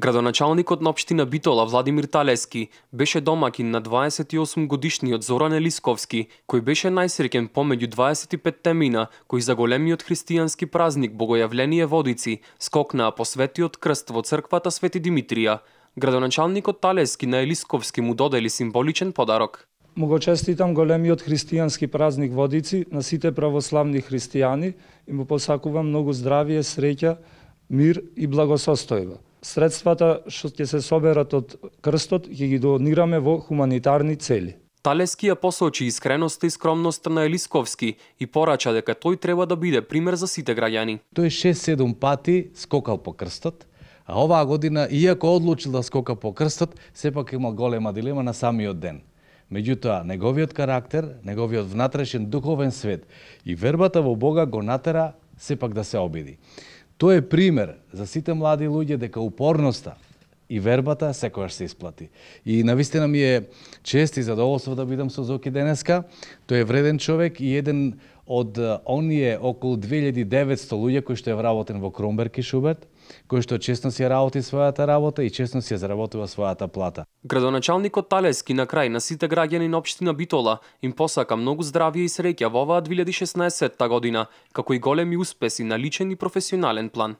Градоначалникот на општина Битола Владимир Талески беше домакин на 28 годишниот Зоран Елисковски, кој беше најсреќен помеѓу 25 темина кои за големиот христијански празник Богојавление Водици скокнаа по светиот крст во црквата Свети Димитрија. Градоначалникот Талески на Елисковски му додели символичен подарок. Му го честитам големиот христијански празник Водици на сите православни христијани и му посакувам многу здравје, среќа, мир и благосостојба средствата што ќе се соберат од крстот ќе ги донираме во хуманитарни цели. Талески ја посочи искреноста и скромноста на Елисковски и порача дека тој треба да биде пример за сите граѓани. Тој 6-7 пати скокал по крстот, а оваа година, иако одлучил да скока по крстот, сепак имал голема дилема на самиот ден. Меѓутоа, неговиот карактер, неговиот внатрешен духовен свет и вербата во Бога го натера сепак да се обиди. Тоа е пример за сите млади луѓе дека упорноста и вербата секогаш се исплати. И навистина ми е чест и задоволство да бидам со Зоки денеска. Тој е вреден човек и еден од оние околу 2900 луѓе кои што е вработен во Кромберг и Шуберт, кој што честно си работи својата работа и честно си ја заработува својата плата. Градоначалникот Талески на крај на сите граѓани на општина Битола им посака многу здравје и среќа во оваа 2016 година, како и големи успеси на личен и професионален план.